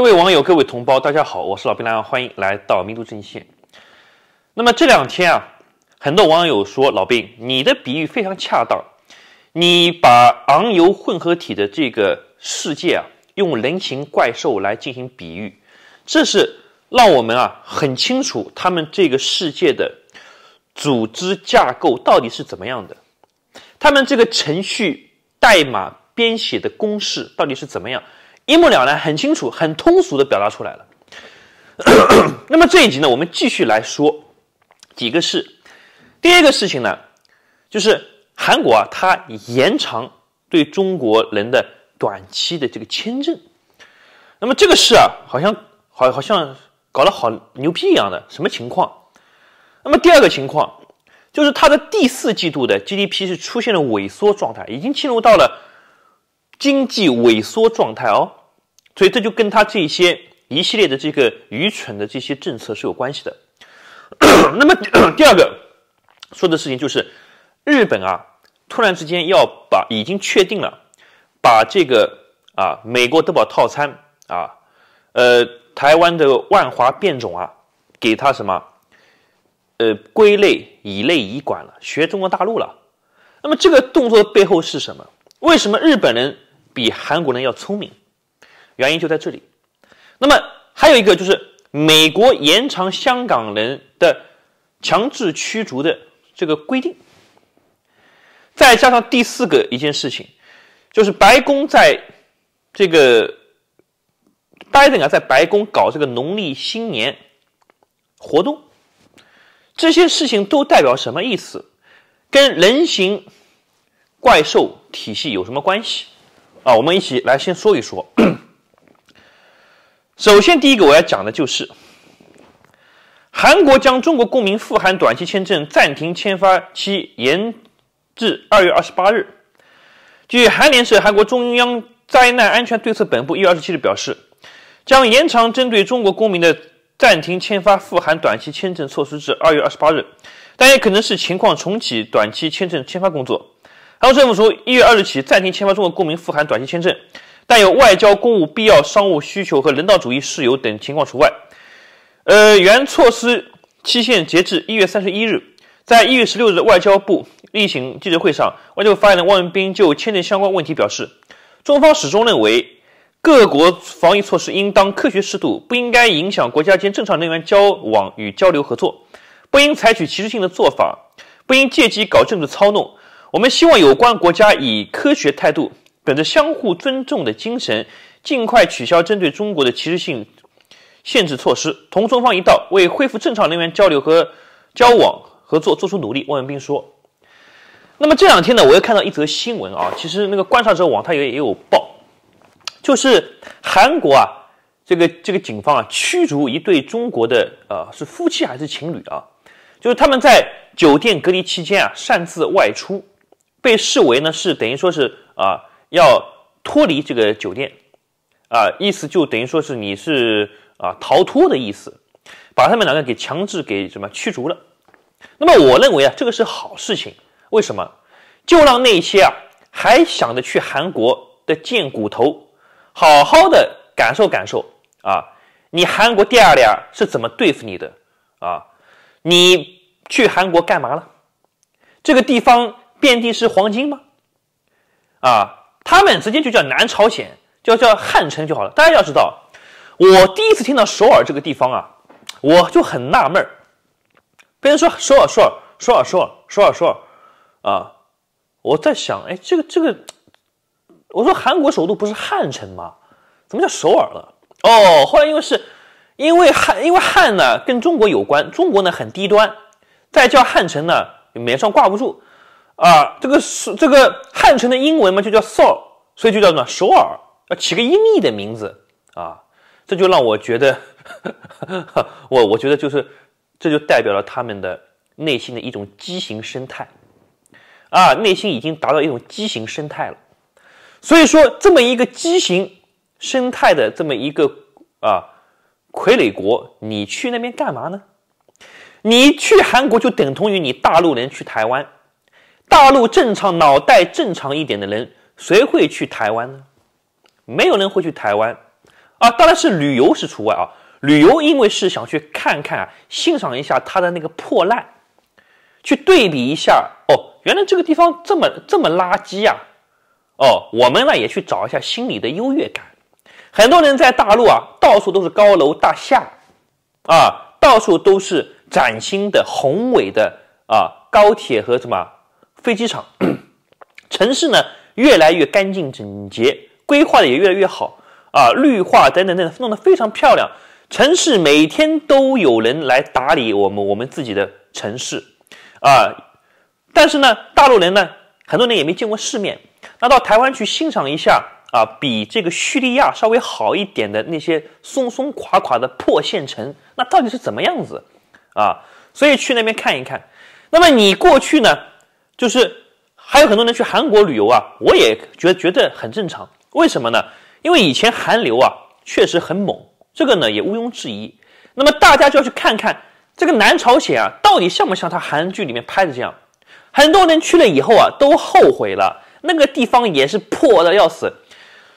各位网友，各位同胞，大家好，我是老兵蓝，欢迎来到民族阵线。那么这两天啊，很多网友说，老兵，你的比喻非常恰当，你把昂游混合体的这个世界啊，用人形怪兽来进行比喻，这是让我们啊很清楚他们这个世界的组织架构到底是怎么样的，他们这个程序代码编写的公式到底是怎么样。一目了然，很清楚，很通俗的表达出来了。那么这一集呢，我们继续来说几个事。第一个事情呢，就是韩国啊，它延长对中国人的短期的这个签证。那么这个事啊，好像好，好像搞得好牛逼一样的，什么情况？那么第二个情况，就是它的第四季度的 GDP 是出现了萎缩状态，已经进入到了经济萎缩状态哦。所以这就跟他这些一系列的这个愚蠢的这些政策是有关系的。那么 第二个说的事情就是，日本啊，突然之间要把已经确定了，把这个啊美国德宝套餐啊，呃台湾的万华变种啊，给他什么呃归类、以类乙管了，学中国大陆了。那么这个动作的背后是什么？为什么日本人比韩国人要聪明？原因就在这里，那么还有一个就是美国延长香港人的强制驱逐的这个规定，再加上第四个一件事情，就是白宫在这个拜登啊在白宫搞这个农历新年活动，这些事情都代表什么意思？跟人形怪兽体系有什么关系啊？我们一起来先说一说。首先，第一个我要讲的就是，韩国将中国公民赴韩短期签证暂停签发期延至二月二十八日。据韩联社，韩国中央灾难安全对策本部一月二十七日表示，将延长针对中国公民的暂停签发赴韩短期签证措施至二月二十八日，但也可能是情况重启短期签证签发工作。韩国政府从一月二日起暂停签发中国公民赴韩短期签证。带有外交公务、必要商务需求和人道主义事由等情况除外。呃，原措施期限截至一月三十一日，在一月十六日外交部例行记者会上，外交部发言人汪文斌就签证相关问题表示：中方始终认为，各国防疫措施应当科学适度，不应该影响国家间正常人员交往与交流合作，不应采取歧视性的做法，不应借机搞政治操弄。我们希望有关国家以科学态度。本着相互尊重的精神，尽快取消针对中国的歧视性限制措施，同中方一道为恢复正常人员交流和交往合作做出努力。汪文斌说。那么这两天呢，我又看到一则新闻啊，其实那个观察者网它也也有报，就是韩国啊，这个这个警方啊驱逐一对中国的啊是夫妻还是情侣啊，就是他们在酒店隔离期间啊擅自外出，被视为呢是等于说是啊。要脱离这个酒店，啊，意思就等于说是你是啊逃脱的意思，把他们两个给强制给什么驱逐了。那么我认为啊，这个是好事情。为什么？就让那些啊还想着去韩国的贱骨头，好好的感受感受啊，你韩国爹俩是怎么对付你的啊？你去韩国干嘛了？这个地方遍地是黄金吗？啊？他们直接就叫南朝鲜，叫叫汉城就好了。大家要知道，我第一次听到首尔这个地方啊，我就很纳闷儿。别人说首尔，首尔，首尔，首尔，首尔，首尔，啊！我在想，哎，这个这个，我说韩国首都不是汉城吗？怎么叫首尔了？哦，后来因为是，因为汉，因为汉呢跟中国有关，中国呢很低端，再叫汉城呢脸上挂不住。啊，这个是这个汉城的英文嘛，就叫首，所以就叫什么首尔，要起个音译的名字啊，这就让我觉得，我我觉得就是，这就代表了他们的内心的一种畸形生态，啊，内心已经达到一种畸形生态了，所以说这么一个畸形生态的这么一个啊傀儡国，你去那边干嘛呢？你去韩国就等同于你大陆人去台湾。大陆正常脑袋正常一点的人，谁会去台湾呢？没有人会去台湾，啊，当然是旅游是除外啊。旅游因为是想去看看，欣赏一下他的那个破烂，去对比一下哦，原来这个地方这么这么垃圾呀，哦，我们呢也去找一下心理的优越感。很多人在大陆啊，到处都是高楼大厦，啊，到处都是崭新的宏伟的啊，高铁和什么？飞机场，城市呢越来越干净整洁，规划的也越来越好啊，绿化等等等弄得非常漂亮。城市每天都有人来打理我们我们自己的城市啊，但是呢，大陆人呢很多年也没见过世面，那到台湾去欣赏一下啊，比这个叙利亚稍微好一点的那些松松垮垮的破县城，那到底是怎么样子啊？所以去那边看一看。那么你过去呢？就是还有很多人去韩国旅游啊，我也觉觉得很正常。为什么呢？因为以前韩流啊确实很猛，这个呢也毋庸置疑。那么大家就要去看看这个南朝鲜啊，到底像不像他韩剧里面拍的这样？很多人去了以后啊都后悔了，那个地方也是破的要死。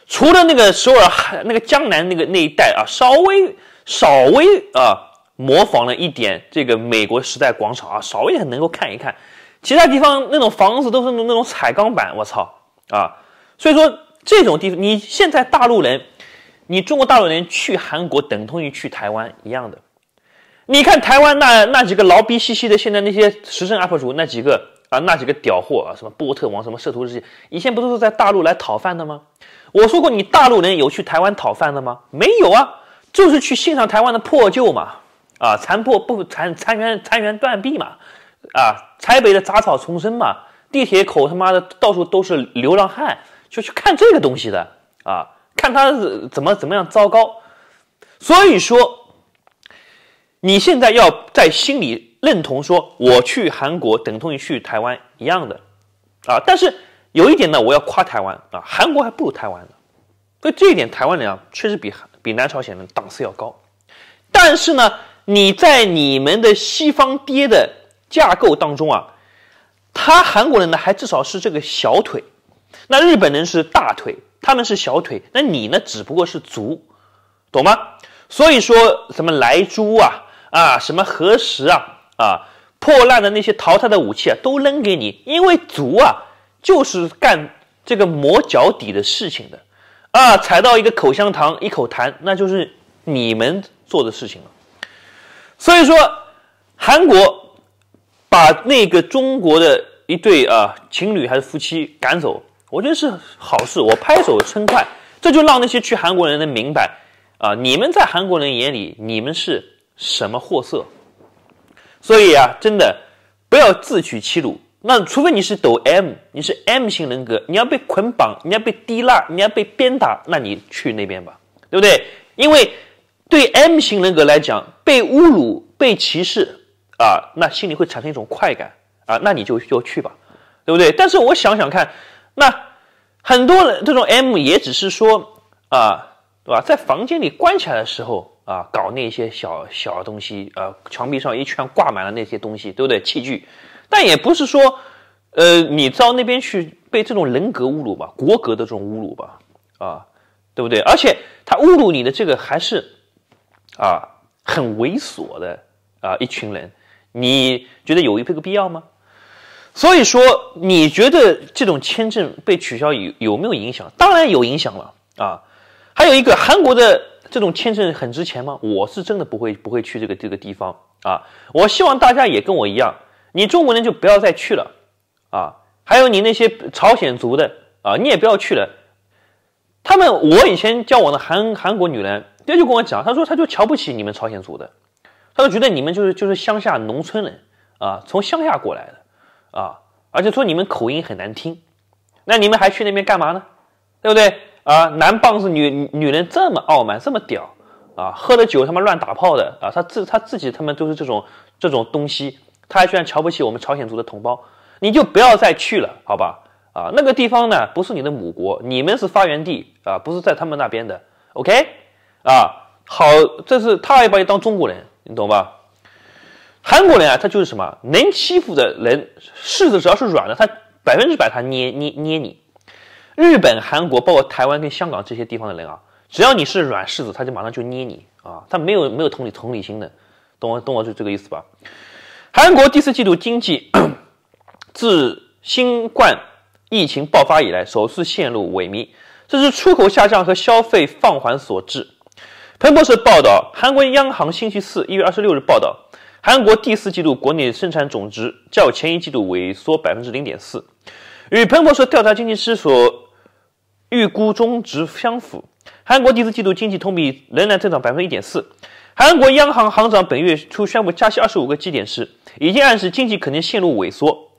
除了那个首尔、那个江南那个那一带啊，稍微稍微啊模仿了一点这个美国时代广场啊，稍微能够看一看。其他地方那种房子都是那种彩钢板，我操啊！所以说这种地方，你现在大陆人，你中国大陆人去韩国等同于去台湾一样的。你看台湾那那几个老逼兮兮的，现在那些时政 UP 主那几个啊，那几个屌货啊，什么波特王，什么摄图日记，以前不都是在大陆来讨饭的吗？我说过，你大陆人有去台湾讨饭的吗？没有啊，就是去欣赏台湾的破旧嘛，啊，残破不残残垣残垣断壁嘛。啊，台北的杂草丛生嘛，地铁口他妈的到处都是流浪汉，就去看这个东西的啊，看他怎么怎么样糟糕。所以说，你现在要在心里认同说，我去韩国等同于去台湾一样的啊。但是有一点呢，我要夸台湾啊，韩国还不如台湾呢。所以这一点，台湾人啊确实比比南朝鲜人档次要高。但是呢，你在你们的西方爹的。架构当中啊，他韩国人呢还至少是这个小腿，那日本人是大腿，他们是小腿，那你呢只不过是足，懂吗？所以说什么莱猪啊啊，什么核实啊啊，破烂的那些淘汰的武器啊都扔给你，因为足啊就是干这个磨脚底的事情的，啊，踩到一个口香糖一口痰，那就是你们做的事情了。所以说韩国。把那个中国的一对啊情侣还是夫妻赶走，我觉得是好事，我拍手称快。这就让那些去韩国人能明白，啊，你们在韩国人眼里你们是什么货色。所以啊，真的不要自取其辱。那除非你是抖 M，你是 M 型人格，你要被捆绑，你要被滴蜡，你要被鞭打，那你去那边吧，对不对？因为对 M 型人格来讲，被侮辱、被歧视。啊，那心里会产生一种快感啊，那你就就去吧，对不对？但是我想想看，那很多人这种 M 也只是说啊，对吧？在房间里关起来的时候啊，搞那些小小东西，呃，墙壁上一圈挂满了那些东西，对不对？器具，但也不是说，呃，你到那边去被这种人格侮辱吧，国格的这种侮辱吧，啊，对不对？而且他侮辱你的这个还是啊，很猥琐的啊，一群人。你觉得有这个必要吗？所以说，你觉得这种签证被取消有有没有影响？当然有影响了啊！还有一个，韩国的这种签证很值钱吗？我是真的不会不会去这个这个地方啊！我希望大家也跟我一样，你中国人就不要再去了啊！还有你那些朝鲜族的啊，你也不要去了。他们，我以前交往的韩韩国女人，她就跟我讲，她说她就瞧不起你们朝鲜族的。都觉得你们就是就是乡下农村人，啊，从乡下过来的，啊，而且说你们口音很难听，那你们还去那边干嘛呢？对不对？啊，男棒子女女人这么傲慢，这么屌啊，喝的酒他妈乱打炮的啊，他自他自己他们都是这种这种东西，他还居然瞧不起我们朝鲜族的同胞，你就不要再去了，好吧？啊，那个地方呢不是你的母国，你们是发源地啊，不是在他们那边的，OK？啊，好，这是他还把你当中国人。你懂吧？韩国人啊，他就是什么能欺负的人，柿子只要是软的，他百分之百他捏捏捏你。日本、韩国，包括台湾跟香港这些地方的人啊，只要你是软柿子，他就马上就捏你啊！他没有没有同理同理心的，懂我懂我是这个意思吧？韩国第四季度经济自新冠疫情爆发以来首次陷入萎靡，这是出口下降和消费放缓所致。彭博社报道，韩国央行星期四一月二十六日报道，韩国第四季度国内生产总值较前一季度萎缩百分之零点四，与彭博社调查经济师所预估中值相符。韩国第四季度经济同比仍然增长百分之一点四。韩国央行行长本月初宣布加息二十五个基点时，已经暗示经济可能陷入萎缩。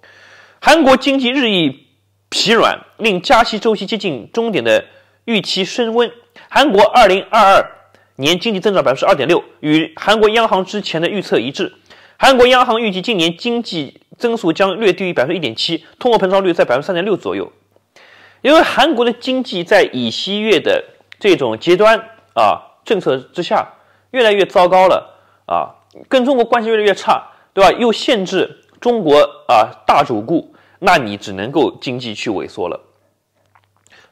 韩国经济日益疲软，令加息周期接近终点的预期升温。韩国二零二二。年经济增长百分之二点六，与韩国央行之前的预测一致。韩国央行预计今年经济增速将略低于百分之一点七，通货膨胀率在百分之三点六左右。因为韩国的经济在乙烯月的这种极端啊政策之下，越来越糟糕了啊，跟中国关系越来越差，对吧？又限制中国啊大主顾，那你只能够经济去萎缩了。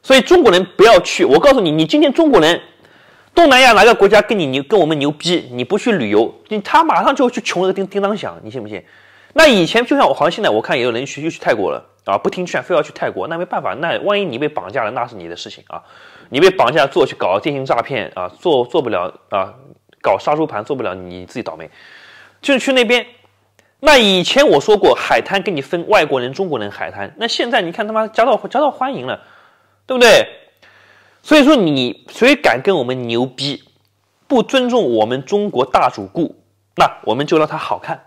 所以中国人不要去，我告诉你，你今天中国人。东南亚哪个国家跟你牛，跟我们牛逼？你不去旅游，你他马上就去穷的叮叮当响，你信不信？那以前就像我，好像现在我看也有人去去泰国了啊，不听劝，非要去泰国，那没办法，那万一你被绑架了，那是你的事情啊。你被绑架做去搞电信诈骗啊，做做不了啊，搞杀猪盘做不了，你自己倒霉。就是去那边，那以前我说过，海滩跟你分外国人、中国人，海滩。那现在你看他妈加道夹道欢迎了，对不对？所以说，你谁敢跟我们牛逼，不尊重我们中国大主顾，那我们就让他好看。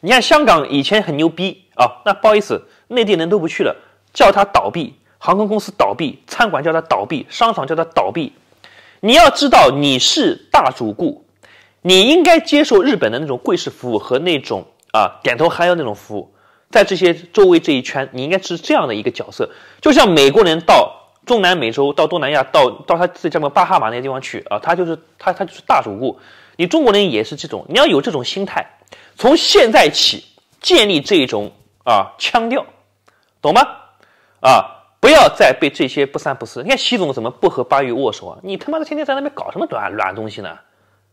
你看香港以前很牛逼啊，那不好意思，内地人都不去了，叫他倒闭，航空公司倒闭，餐馆叫他倒闭，商场叫他倒闭。你要知道你是大主顾，你应该接受日本的那种贵式服务和那种啊点头哈腰那种服务，在这些周围这一圈，你应该是这样的一个角色，就像美国人到。中南美洲到东南亚，到到他自己叫么巴哈马那些地方去啊，他就是他他就是大主顾。你中国人也是这种，你要有这种心态，从现在起建立这一种啊腔调，懂吗？啊，不要再被这些不三不四。你看习总怎么不和巴育握手啊？你他妈的天天在那边搞什么卵卵东西呢？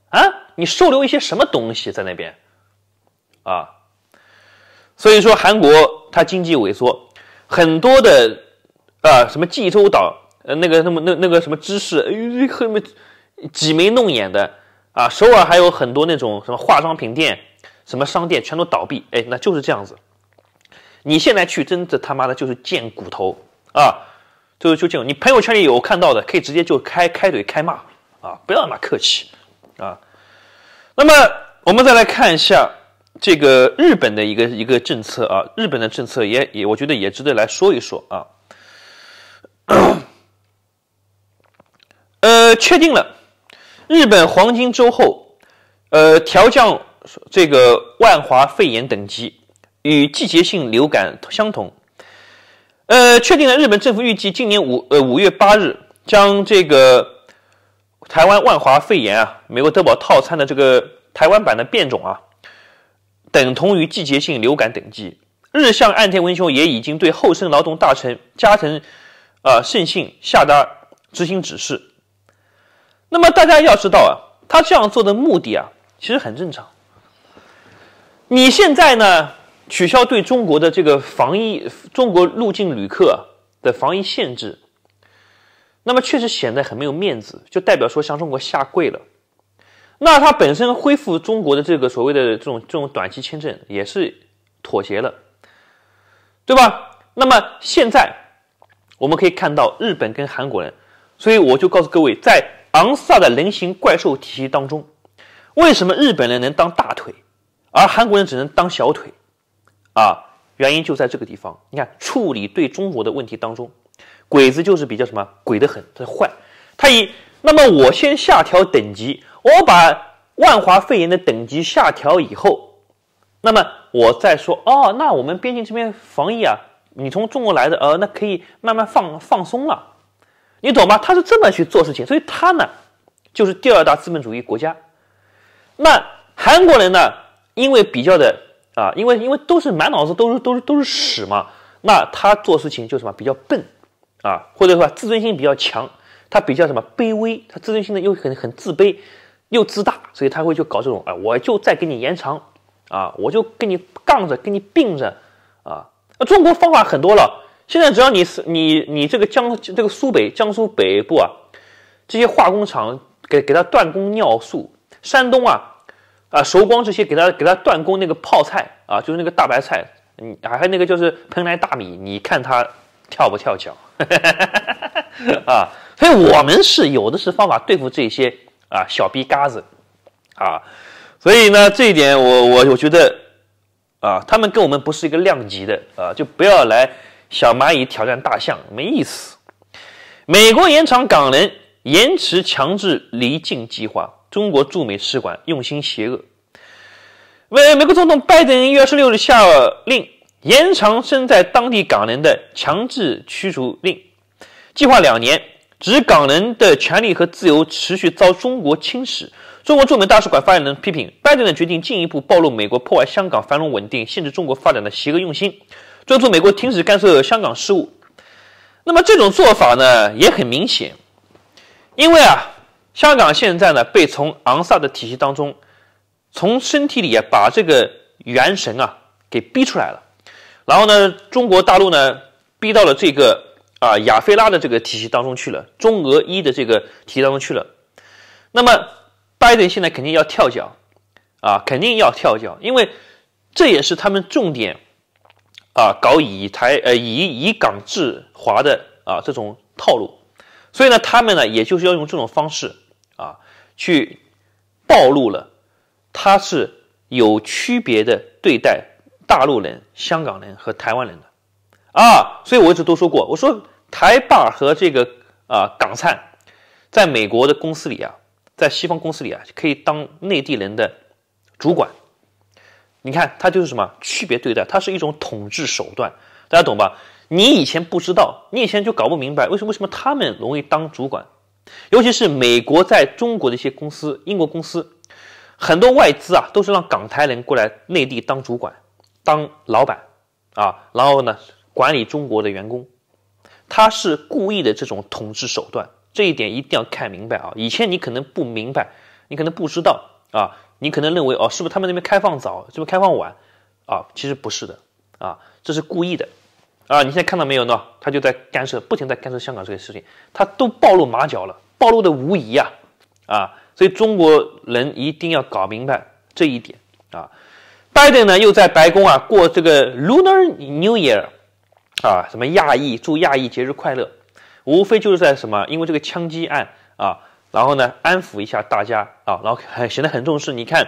啊，你收留一些什么东西在那边啊？所以说韩国它经济萎缩，很多的。啊，什么济州岛，呃，那个，那么那那个什么芝士，哎呦，后面挤眉弄眼的啊！首尔还有很多那种什么化妆品店、什么商店全都倒闭，哎，那就是这样子。你现在去，真的他妈的就是贱骨头啊！就就就你朋友圈里有看到的，可以直接就开开怼开骂啊，不要那么客气啊。那么我们再来看一下这个日本的一个一个政策啊，日本的政策也也，我觉得也值得来说一说啊。呃，确定了日本黄金周后，呃，调降这个万华肺炎等级与季节性流感相同。呃，确定了日本政府预计今年五呃五月八日将这个台湾万华肺炎啊，美国德保套餐的这个台湾版的变种啊，等同于季节性流感等级。日向岸田文雄也已经对厚生劳动大臣加藤。啊，审信下单执行指示。那么大家要知道啊，他这样做的目的啊，其实很正常。你现在呢，取消对中国的这个防疫、中国入境旅客的防疫限制，那么确实显得很没有面子，就代表说向中国下跪了。那他本身恢复中国的这个所谓的这种这种短期签证也是妥协了，对吧？那么现在。我们可以看到日本跟韩国人，所以我就告诉各位，在昂萨的人形怪兽体系当中，为什么日本人能当大腿，而韩国人只能当小腿？啊，原因就在这个地方。你看，处理对中国的问题当中，鬼子就是比较什么鬼得很，他坏，他以那么我先下调等级，我把万华肺炎的等级下调以后，那么我再说哦，那我们边境这边防疫啊。你从中国来的，呃，那可以慢慢放放松了，你懂吗？他是这么去做事情，所以他呢，就是第二大资本主义国家。那韩国人呢，因为比较的啊，因为因为都是满脑子都是都是都是屎嘛，那他做事情就什么比较笨啊，或者说自尊心比较强，他比较什么卑微，他自尊心呢又很很自卑，又自大，所以他会去搞这种，哎，我就再给你延长啊，我就跟你杠着，跟你并着啊。那中国方法很多了，现在只要你是你你这个江这个苏北江苏北部啊，这些化工厂给给他断供尿素，山东啊啊熟光这些给他给他断供那个泡菜啊，就是那个大白菜，嗯，还有那个就是蓬莱大米，你看他跳不跳脚 啊？所以我们是有的是方法对付这些啊小逼嘎子啊，所以呢这一点我我我觉得。啊，他们跟我们不是一个量级的啊，就不要来小蚂蚁挑战大象，没意思。美国延长港人延迟强制离境计划，中国驻美使馆用心邪恶。为美国总统拜登月二十六日下令延长身在当地港人的强制驱逐令，计划两年，指港人的权利和自由持续遭中国侵蚀。中国驻美大使馆发言人批评拜登的决定，进一步暴露美国破坏香港繁荣稳定、限制中国发展的邪恶用心，敦促美国停止干涉香港事务。那么这种做法呢，也很明显，因为啊，香港现在呢被从昂萨的体系当中，从身体里啊把这个元神啊给逼出来了，然后呢，中国大陆呢逼到了这个啊亚非拉的这个体系当中去了，中俄伊的这个体系当中去了，那么。拜登现在肯定要跳脚，啊，肯定要跳脚，因为这也是他们重点，啊，搞以台呃以以港制华的啊这种套路，所以呢，他们呢也就是要用这种方式啊去暴露了他是有区别的对待大陆人、香港人和台湾人的，啊，所以我一直都说过，我说台霸和这个啊港灿，在美国的公司里啊。在西方公司里啊，可以当内地人的主管。你看，他就是什么区别对待，他是一种统治手段，大家懂吧？你以前不知道，你以前就搞不明白为什么为什么他们容易当主管，尤其是美国在中国的一些公司、英国公司，很多外资啊都是让港台人过来内地当主管、当老板啊，然后呢管理中国的员工，他是故意的这种统治手段。这一点一定要看明白啊！以前你可能不明白，你可能不知道啊，你可能认为哦，是不是他们那边开放早，这边开放晚啊？其实不是的啊，这是故意的啊！你现在看到没有呢？他就在干涉，不停在干涉香港这个事情，他都暴露马脚了，暴露的无疑啊啊！所以中国人一定要搞明白这一点啊！拜登呢又在白宫啊过这个 Lunar New Year 啊，什么亚裔祝亚裔节日快乐。无非就是在什么，因为这个枪击案啊，然后呢，安抚一下大家啊，然后很显得很重视。你看，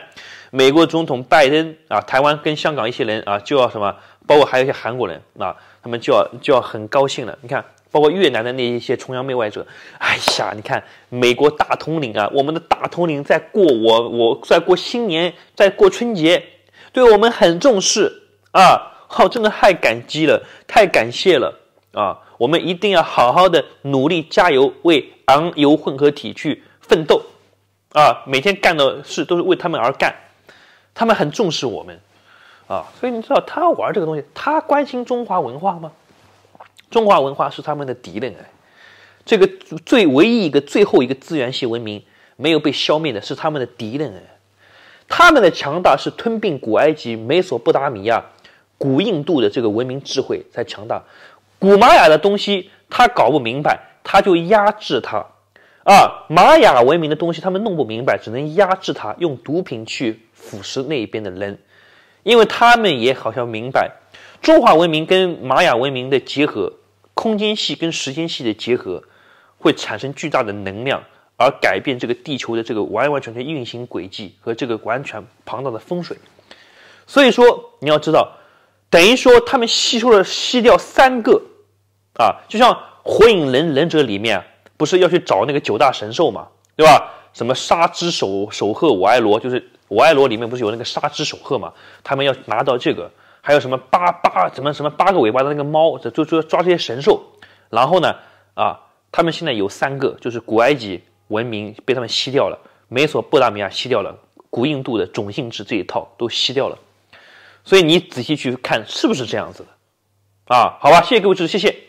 美国总统拜登啊，台湾跟香港一些人啊，就要什么，包括还有一些韩国人啊，他们就要就要很高兴了。你看，包括越南的那一些崇洋媚外者，哎呀，你看美国大统领啊，我们的大统领在过我我在过新年，在过春节，对我们很重视啊，好，真的太感激了，太感谢了。啊，我们一定要好好的努力加油，为昂油混合体去奋斗，啊，每天干的事都是为他们而干，他们很重视我们，啊，所以你知道他玩这个东西，他关心中华文化吗？中华文化是他们的敌人，这个最唯一一个最后一个资源系文明没有被消灭的是他们的敌人，他们的强大是吞并古埃及、美索不达米亚、古印度的这个文明智慧才强大。古玛雅的东西，他搞不明白，他就压制他，啊，玛雅文明的东西他们弄不明白，只能压制他，用毒品去腐蚀那一边的人，因为他们也好像明白，中华文明跟玛雅文明的结合，空间系跟时间系的结合，会产生巨大的能量，而改变这个地球的这个完完全全运行轨迹和这个完全庞大的风水，所以说你要知道。等于说，他们吸收了吸掉三个，啊，就像《火影忍忍者》里面不是要去找那个九大神兽嘛，对吧？什么沙之守守鹤，我爱罗就是我爱罗里面不是有那个沙之守鹤嘛？他们要拿到这个，还有什么八八什么什么八个尾巴的那个猫，这就抓这些神兽。然后呢，啊，他们现在有三个，就是古埃及文明被他们吸掉了，美索不达米亚吸掉了，古印度的种姓制这一套都吸掉了。所以你仔细去看是不是这样子的，啊，好吧，谢谢各位支持，谢谢。